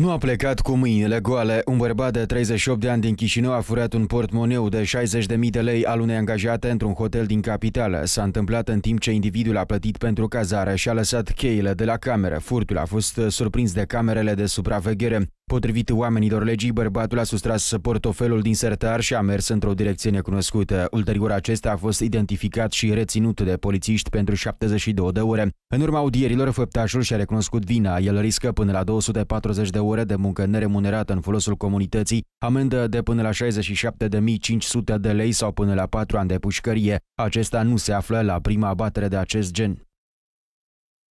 Nu a plecat cu mâinile goale. Un bărbat de 38 de ani din Chișinău a furat un portmoneu de 60.000 de lei al unei angajate într-un hotel din capitală. S-a întâmplat în timp ce individul a plătit pentru cazare și a lăsat cheile de la cameră. Furtul a fost surprins de camerele de supraveghere. Potrivit oamenilor legii, bărbatul a sustras portofelul din sertar și a mers într-o direcție necunoscută. Ulterior, acesta a fost identificat și reținut de polițiști pentru 72 de ore. În urma audierilor, făptașul și-a recunoscut vina. El riscă până la 240 de ore de muncă neremunerată în folosul comunității, amendă de până la 67.500 de lei sau până la 4 ani de pușcărie. Acesta nu se află la prima abatere de acest gen.